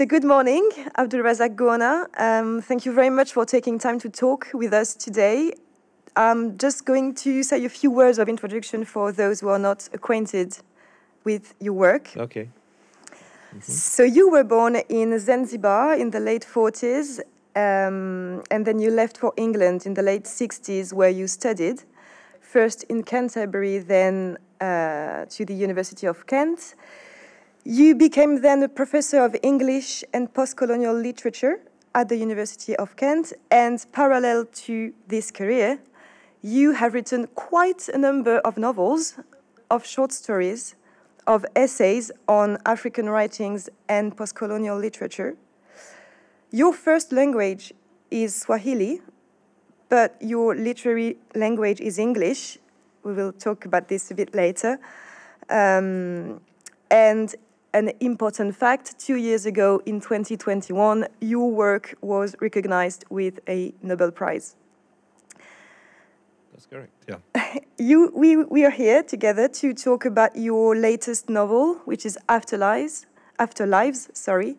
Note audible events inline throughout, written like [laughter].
So good morning, Abdulrazak Gona. Um, thank you very much for taking time to talk with us today. I'm just going to say a few words of introduction for those who are not acquainted with your work. Okay. Mm -hmm. So you were born in Zanzibar in the late 40s, um, and then you left for England in the late 60s, where you studied first in Canterbury, then uh, to the University of Kent. You became then a professor of English and postcolonial literature at the University of Kent, and parallel to this career, you have written quite a number of novels, of short stories, of essays on African writings and postcolonial literature. Your first language is Swahili, but your literary language is English. We will talk about this a bit later. Um, and an important fact. Two years ago, in 2021, your work was recognized with a Nobel Prize. That's correct, yeah. [laughs] you, we, we are here together to talk about your latest novel, which is Afterlives. Afterlives, sorry.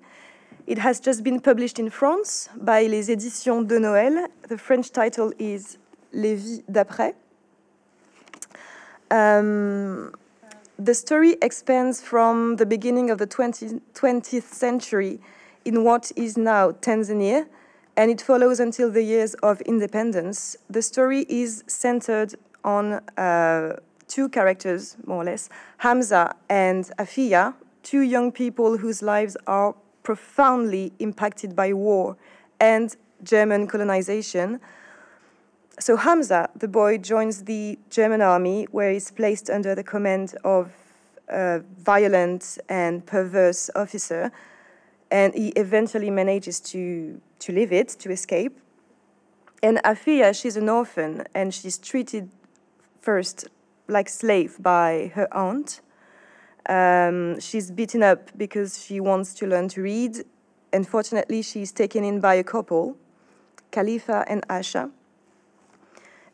It has just been published in France by Les Éditions de Noël. The French title is Les Vies d'après. Um, the story expands from the beginning of the 20, 20th century in what is now Tanzania, and it follows until the years of independence. The story is centered on uh, two characters, more or less Hamza and Afia, two young people whose lives are profoundly impacted by war and German colonization. So Hamza, the boy, joins the German army where he's placed under the command of a violent and perverse officer. And he eventually manages to, to leave it, to escape. And Afia, she's an orphan and she's treated first like slave by her aunt. Um, she's beaten up because she wants to learn to read. Unfortunately, she's taken in by a couple, Khalifa and Asha.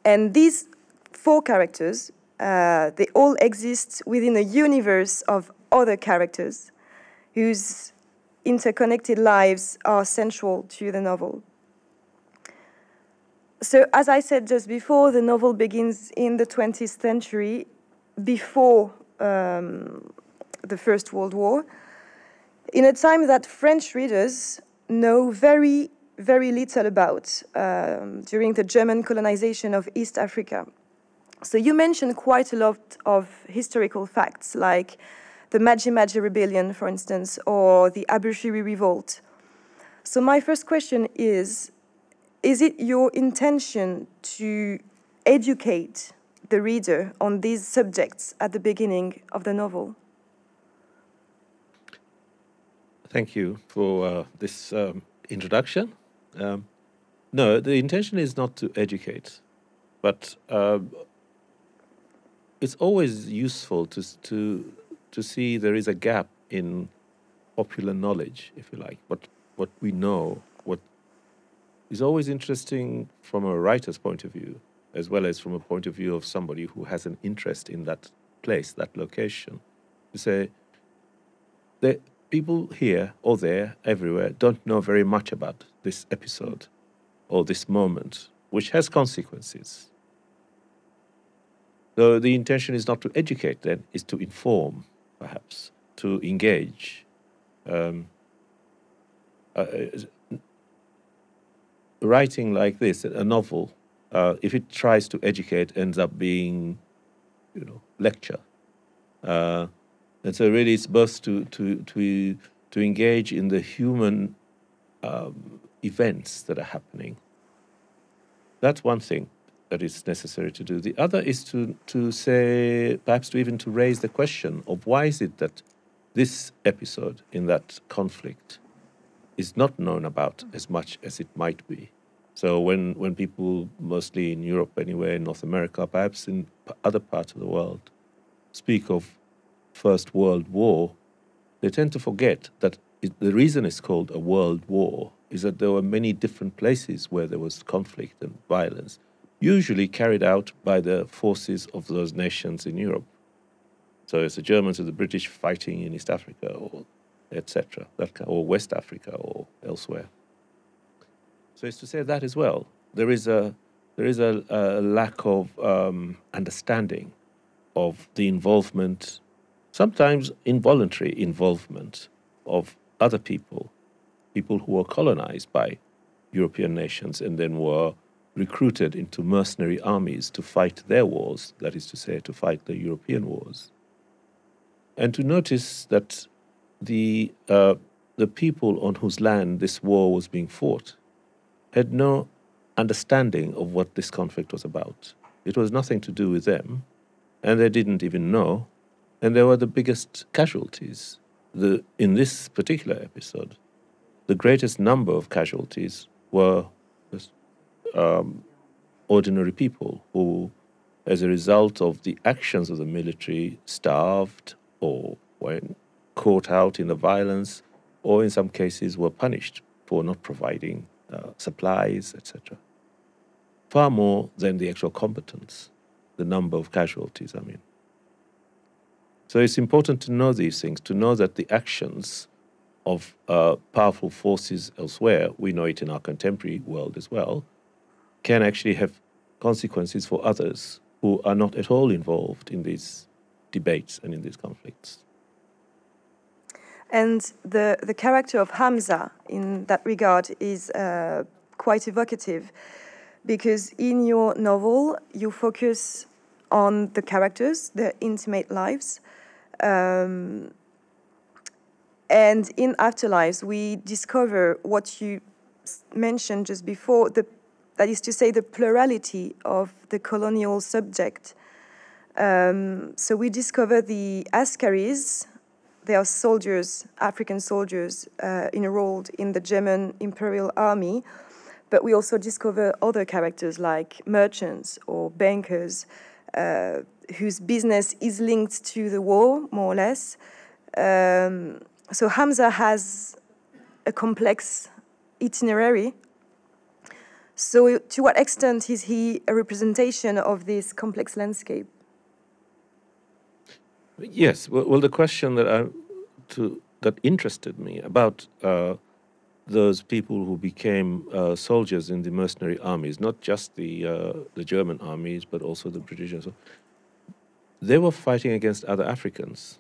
And these four characters, uh, they all exist within a universe of other characters whose interconnected lives are central to the novel. So, as I said just before, the novel begins in the 20th century, before um, the First World War, in a time that French readers know very very little about um, during the German colonization of East Africa. So you mentioned quite a lot of historical facts, like the Maji Maji Rebellion, for instance, or the Abushiri Revolt. So my first question is, is it your intention to educate the reader on these subjects at the beginning of the novel? Thank you for uh, this um, introduction. Um, no, the intention is not to educate, but uh, it's always useful to to to see there is a gap in popular knowledge, if you like, what what we know, what is always interesting from a writer's point of view, as well as from a point of view of somebody who has an interest in that place, that location. to say, people here or there, everywhere, don't know very much about this episode or this moment, which has consequences. So the intention is not to educate them, is to inform, perhaps, to engage. Um, uh, uh, writing like this, a novel, uh, if it tries to educate, ends up being, you know, lecture. Uh, and so really it's best to, to, to, to engage in the human um, events that are happening. That's one thing that is necessary to do. The other is to, to say, perhaps to even to raise the question of why is it that this episode in that conflict is not known about as much as it might be. So when, when people, mostly in Europe anyway, in North America, perhaps in other parts of the world, speak of First World War, they tend to forget that it, the reason it's called a world war is that there were many different places where there was conflict and violence, usually carried out by the forces of those nations in Europe. So it's the Germans or the British fighting in East Africa or etc., or West Africa or elsewhere. So it's to say that as well. There is a, there is a, a lack of um, understanding of the involvement sometimes involuntary involvement of other people, people who were colonized by European nations and then were recruited into mercenary armies to fight their wars, that is to say, to fight the European wars. And to notice that the, uh, the people on whose land this war was being fought had no understanding of what this conflict was about. It was nothing to do with them, and they didn't even know and there were the biggest casualties. The, in this particular episode, the greatest number of casualties were um, ordinary people who, as a result of the actions of the military, starved or were caught out in the violence, or in some cases were punished for not providing uh, supplies, etc. Far more than the actual combatants, the number of casualties, I mean. So it's important to know these things, to know that the actions of uh, powerful forces elsewhere, we know it in our contemporary world as well, can actually have consequences for others who are not at all involved in these debates and in these conflicts. And the, the character of Hamza in that regard is uh, quite evocative because in your novel you focus on the characters, their intimate lives, um, and in afterlives, we discover what you mentioned just before the, that is to say, the plurality of the colonial subject. Um, so we discover the Askaris, they are soldiers, African soldiers, uh, enrolled in the German Imperial Army. But we also discover other characters like merchants or bankers, uh, whose business is linked to the war, more or less. Um, so Hamza has a complex itinerary. So, to what extent is he a representation of this complex landscape? Yes. Well, well the question that I to, that interested me about uh, those people who became uh, soldiers in the mercenary armies, not just the uh, the German armies, but also the British they were fighting against other Africans.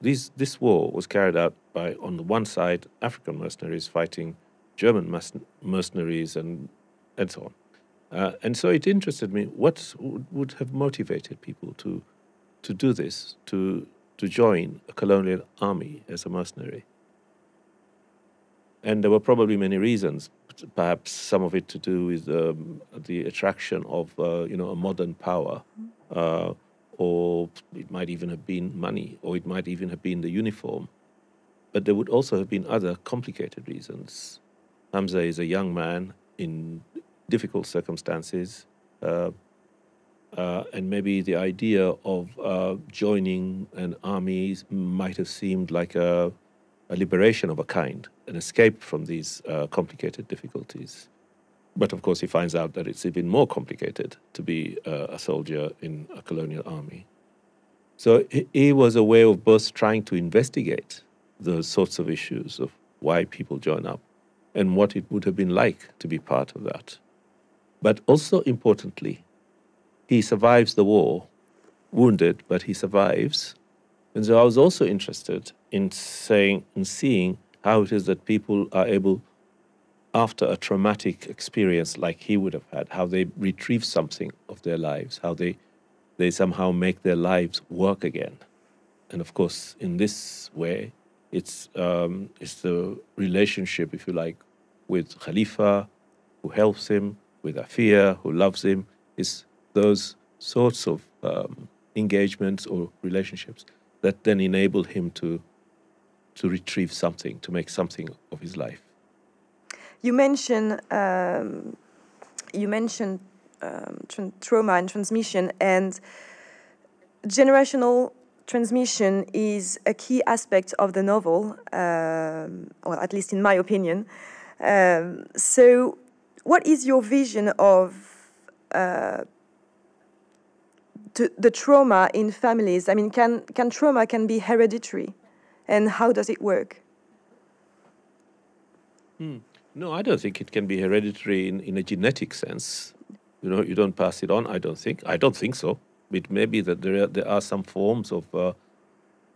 These, this war was carried out by, on the one side, African mercenaries fighting German mercenaries and, and so on. Uh, and so it interested me what would have motivated people to, to do this, to, to join a colonial army as a mercenary. And there were probably many reasons, perhaps some of it to do with um, the attraction of uh, you know, a modern power. Mm -hmm uh, or it might even have been money, or it might even have been the uniform. But there would also have been other complicated reasons. Hamza is a young man in difficult circumstances, uh, uh, and maybe the idea of uh, joining an army might have seemed like a, a, liberation of a kind, an escape from these uh, complicated difficulties. But of course, he finds out that it's even more complicated to be uh, a soldier in a colonial army. So he was a way of both trying to investigate those sorts of issues of why people join up and what it would have been like to be part of that. But also importantly, he survives the war, wounded, but he survives. And so I was also interested in saying and seeing how it is that people are able after a traumatic experience like he would have had, how they retrieve something of their lives, how they, they somehow make their lives work again. And of course, in this way, it's, um, it's the relationship, if you like, with Khalifa, who helps him, with Afia, who loves him. It's those sorts of um, engagements or relationships that then enable him to, to retrieve something, to make something of his life. You mentioned um, you mentioned um, tra trauma and transmission, and generational transmission is a key aspect of the novel, um, or at least in my opinion. Um, so, what is your vision of uh, the trauma in families? I mean, can can trauma can be hereditary, and how does it work? Hmm. No, I don't think it can be hereditary in, in a genetic sense. You know, you don't pass it on, I don't think. I don't think so. It may be that there are, there are some forms of uh,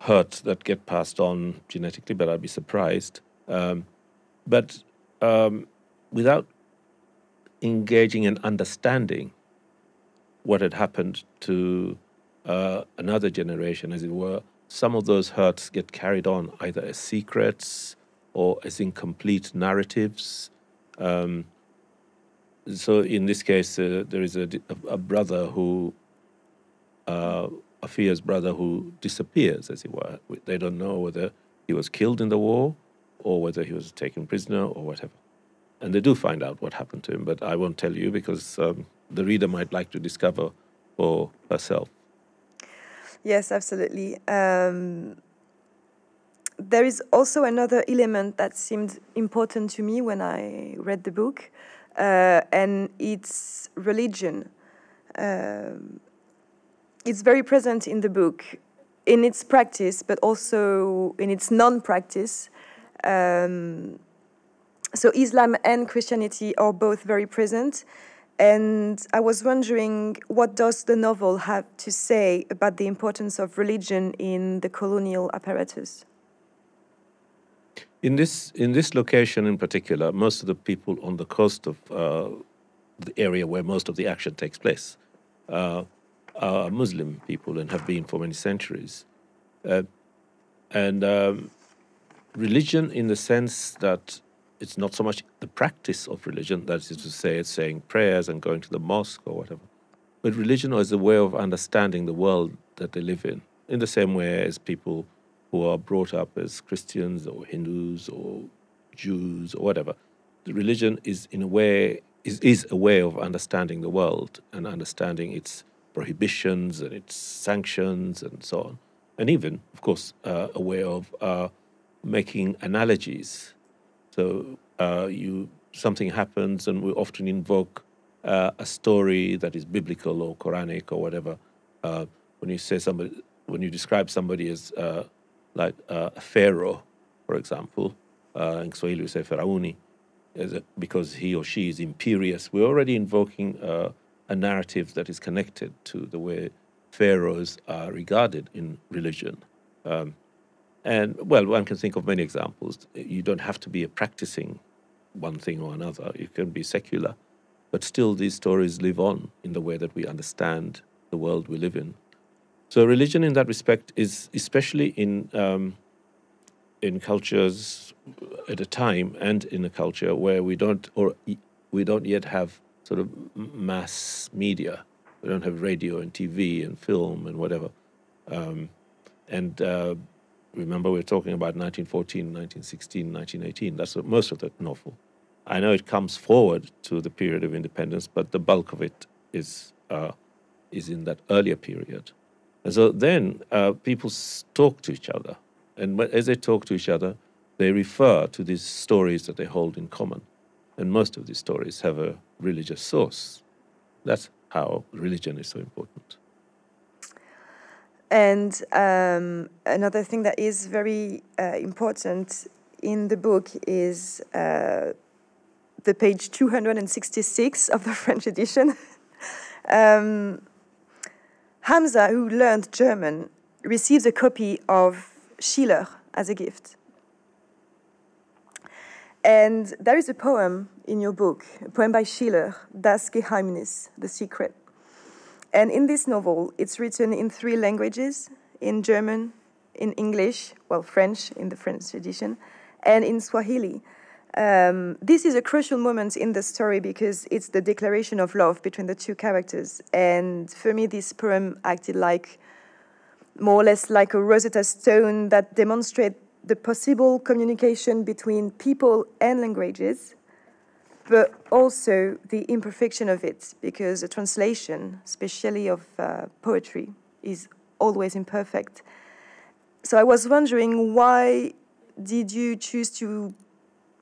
hurt that get passed on genetically, but I'd be surprised. Um, but um, without engaging and understanding what had happened to uh, another generation, as it were, some of those hurts get carried on either as secrets or as incomplete narratives. Um, so in this case, uh, there is a, a brother who, uh, Afia's brother who disappears, as it were. They don't know whether he was killed in the war or whether he was taken prisoner or whatever. And they do find out what happened to him, but I won't tell you because um, the reader might like to discover for herself. Yes, absolutely. Um, there is also another element that seemed important to me when I read the book, uh, and it's religion. Um, it's very present in the book, in its practice, but also in its non practice. Um, so, Islam and Christianity are both very present. And I was wondering what does the novel have to say about the importance of religion in the colonial apparatus? In this in this location in particular, most of the people on the coast of uh, the area where most of the action takes place uh, are Muslim people and have been for many centuries, uh, and um, religion in the sense that it's not so much the practice of religion that is to say it's saying prayers and going to the mosque or whatever, but religion is a way of understanding the world that they live in in the same way as people who are brought up as Christians or Hindus or Jews or whatever. The religion is in a way is, is a way of understanding the world and understanding its prohibitions and its sanctions and so on, and even, of course, uh, a way of uh, making analogies. So uh, you something happens, and we often invoke uh, a story that is biblical or Quranic or whatever. Uh, when you say somebody, when you describe somebody as uh, like uh, Pharaoh, for example. Uh, in Swahili, we say Farauni, because he or she is imperious. We're already invoking uh, a narrative that is connected to the way pharaohs are regarded in religion. Um, and well, one can think of many examples. You don't have to be a practicing one thing or another, you can be secular. But still, these stories live on in the way that we understand the world we live in. So religion, in that respect, is especially in um, in cultures at a time and in a culture where we don't or we don't yet have sort of mass media. We don't have radio and TV and film and whatever. Um, and uh, remember, we're talking about 1914, 1916, 1918. That's most of that novel. I know it comes forward to the period of independence, but the bulk of it is uh, is in that earlier period. And so then uh, people talk to each other. And as they talk to each other, they refer to these stories that they hold in common. And most of these stories have a religious source. That's how religion is so important. And um, another thing that is very uh, important in the book is uh, the page 266 of the French edition. [laughs] um, Hamza, who learned German, received a copy of Schiller as a gift. And there is a poem in your book, a poem by Schiller, Das Geheimnis, The Secret. And in this novel, it's written in three languages in German, in English, well, French, in the French edition, and in Swahili. Um, this is a crucial moment in the story because it's the declaration of love between the two characters. And for me, this poem acted like more or less like a Rosetta Stone that demonstrates the possible communication between people and languages, but also the imperfection of it, because a translation, especially of uh, poetry, is always imperfect. So I was wondering why did you choose to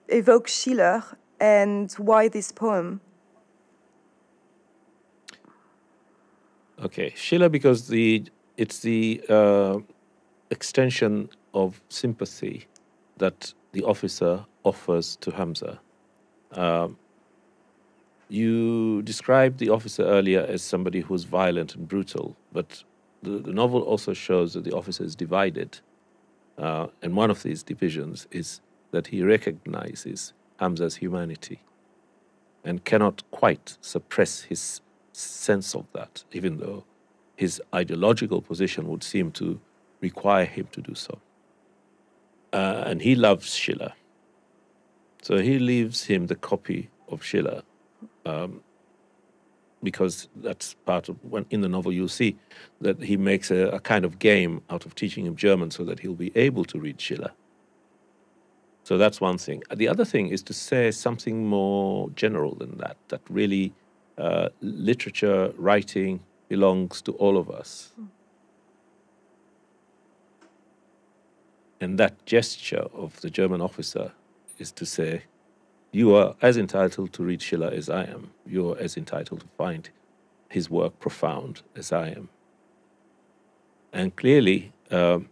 evoke Schiller and why this poem? Okay, Schiller because the it's the uh, extension of sympathy that the officer offers to Hamza. Um, you described the officer earlier as somebody who's violent and brutal, but the, the novel also shows that the officer is divided. Uh, and one of these divisions is that he recognizes Hamza's humanity and cannot quite suppress his sense of that, even though his ideological position would seem to require him to do so. Uh, and he loves Schiller. So he leaves him the copy of Schiller um, because that's part of when in the novel you see that he makes a, a kind of game out of teaching him German so that he'll be able to read Schiller. So that's one thing. The other thing is to say something more general than that, that really uh, literature, writing belongs to all of us. Mm. And that gesture of the German officer is to say, you are as entitled to read Schiller as I am. You are as entitled to find his work profound as I am. And clearly, um,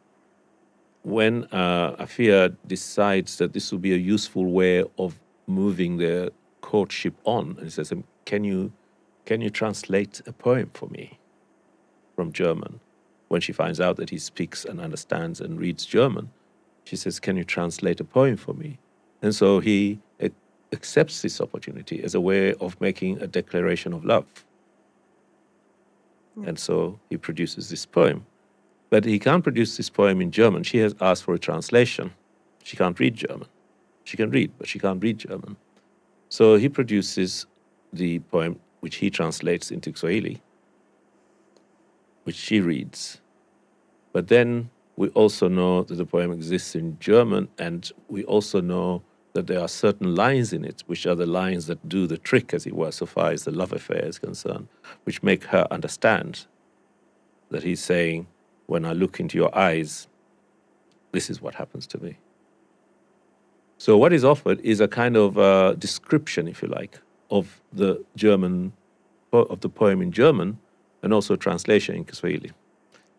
when uh, Afia decides that this will be a useful way of moving the courtship on, and he says, um, "Can you, can you translate a poem for me from German?" When she finds out that he speaks and understands and reads German, she says, "Can you translate a poem for me?" And so he accepts this opportunity as a way of making a declaration of love. Hmm. And so he produces this poem. But he can't produce this poem in German. She has asked for a translation. She can't read German. She can read, but she can't read German. So he produces the poem, which he translates into Swahili, which she reads. But then we also know that the poem exists in German, and we also know that there are certain lines in it, which are the lines that do the trick, as it were, so far as the love affair is concerned, which make her understand that he's saying, when I look into your eyes, this is what happens to me. So, what is offered is a kind of uh, description, if you like, of the German, of the poem in German, and also translation in Kiswahili.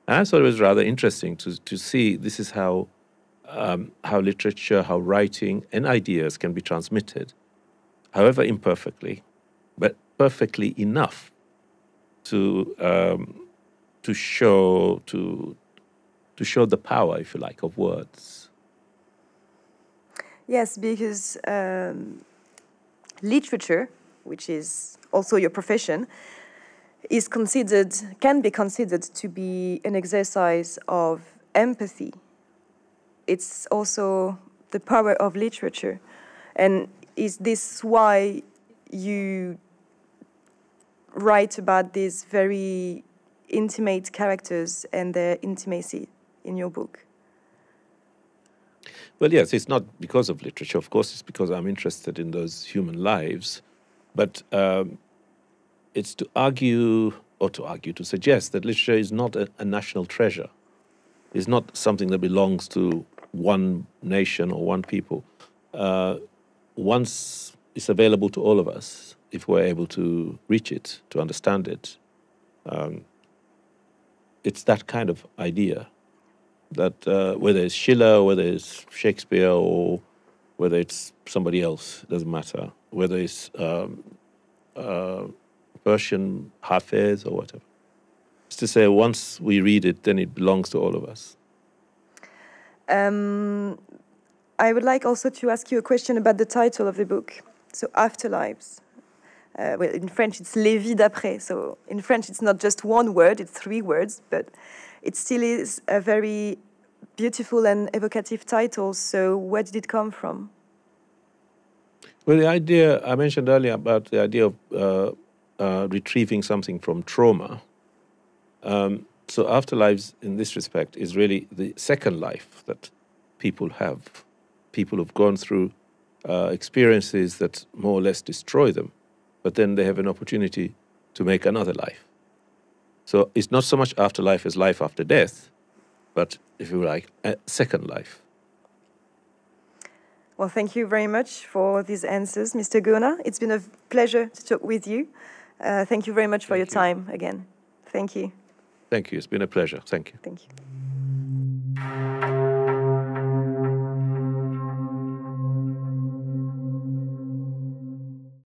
And I thought it was rather interesting to, to see this is how, um, how literature, how writing, and ideas can be transmitted, however imperfectly, but perfectly enough to um, to show to to show the power, if you like, of words. Yes, because um, literature, which is also your profession, is considered can be considered to be an exercise of empathy. It's also the power of literature, and is this why you write about these very intimate characters and their intimacy in your book? Well, yes, it's not because of literature, of course, it's because I'm interested in those human lives. But um, it's to argue, or to argue, to suggest that literature is not a, a national treasure, it's not something that belongs to one nation or one people. Uh, once it's available to all of us, if we're able to reach it, to understand it, um, it's that kind of idea that uh, whether it's Schiller, whether it's Shakespeare, or whether it's somebody else, doesn't matter. Whether it's um, uh, Persian Hafez or whatever. It's to say, once we read it, then it belongs to all of us. Um, I would like also to ask you a question about the title of the book. So, Afterlives. Uh, well, in French, it's Lévi d'après. So in French, it's not just one word, it's three words, but it still is a very beautiful and evocative title. So where did it come from? Well, the idea I mentioned earlier about the idea of uh, uh, retrieving something from trauma. Um, so afterlives, in this respect, is really the second life that people have. People who've gone through uh, experiences that more or less destroy them, but then they have an opportunity to make another life. So it's not so much afterlife as life after death, but if you like, a second life. Well, thank you very much for these answers, Mr. Guna. It's been a pleasure to talk with you. Uh, thank you very much for thank your you. time again. Thank you. Thank you. It's been a pleasure. Thank you. Thank you.